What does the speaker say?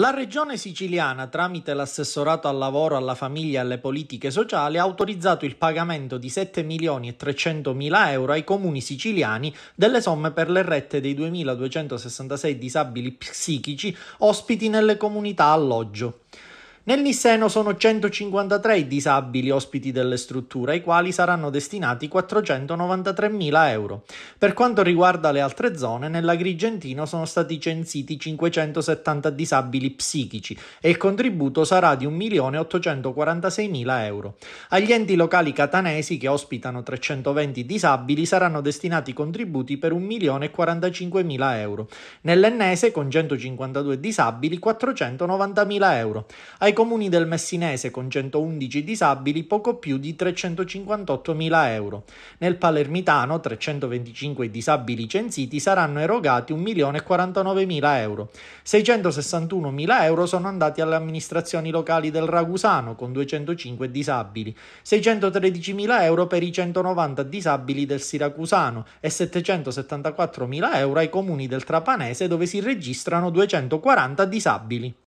La regione siciliana, tramite l'assessorato al lavoro, alla famiglia e alle politiche sociali, ha autorizzato il pagamento di 7 milioni e 300 mila euro ai comuni siciliani delle somme per le rette dei 2.266 disabili psichici ospiti nelle comunità alloggio. Nel Nisseno sono 153 i disabili ospiti delle strutture, ai quali saranno destinati 493.000 euro. Per quanto riguarda le altre zone, nell'Agrigentino sono stati censiti 570 disabili psichici e il contributo sarà di 1.846.000 euro. Agli enti locali catanesi che ospitano 320 disabili saranno destinati contributi per 1.045.000 euro. Nell'Ennese, con 152 disabili, 490.000 euro. Ai comuni del Messinese con 111 disabili poco più di 358.000 euro. Nel Palermitano 325 disabili censiti saranno erogati 1.049.000 euro. 661.000 euro sono andati alle amministrazioni locali del Ragusano con 205 disabili, 613.000 euro per i 190 disabili del Siracusano e 774.000 euro ai comuni del Trapanese dove si registrano 240 disabili.